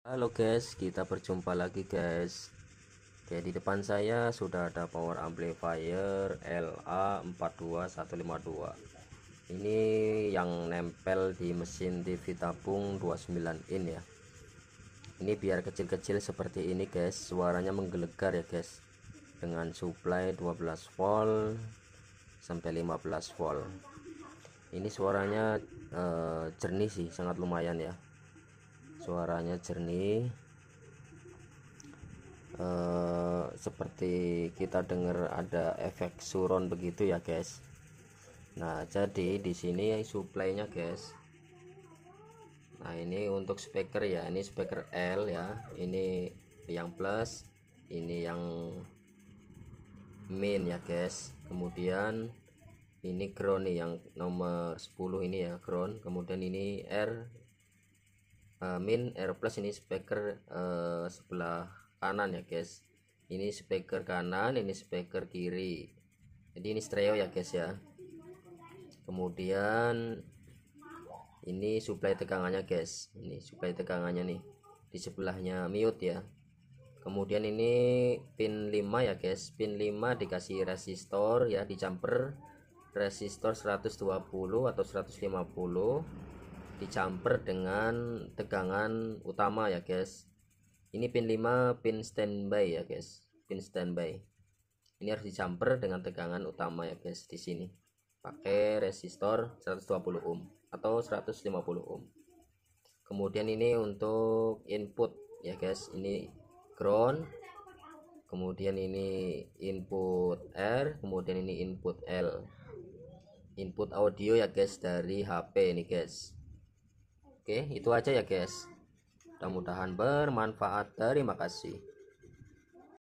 Halo guys, kita berjumpa lagi guys. Oke, di depan saya sudah ada power amplifier LA42152. Ini yang nempel di mesin TV tabung 29 in ya. Ini biar kecil-kecil seperti ini guys, suaranya menggelegar ya guys. Dengan supply 12 volt sampai 15 volt. Ini suaranya eh, jernih sih, sangat lumayan ya suaranya jernih e, seperti kita dengar ada efek suron begitu ya guys nah jadi di sini suplainya guys nah ini untuk speaker ya ini speaker L ya ini yang plus ini yang min ya guys kemudian ini ground yang nomor 10 ini ya ground kemudian ini R Eh, min R plus ini speaker uh, sebelah kanan ya guys ini speaker kanan ini speaker kiri jadi ini stereo ya guys ya kemudian ini supply tegangannya guys ini supply tegangannya nih di sebelahnya mute ya kemudian ini pin 5 ya guys pin 5 dikasih resistor ya di jumper resistor 120 atau 150 dicampur dengan tegangan utama ya guys ini pin 5 pin standby ya guys pin standby ini harus dicampur dengan tegangan utama ya guys di sini pakai resistor 120 ohm atau 150 ohm kemudian ini untuk input ya guys ini ground kemudian ini input R kemudian ini input L input audio ya guys dari HP ini guys Oke, itu aja ya guys. Mudah-mudahan bermanfaat. Terima kasih.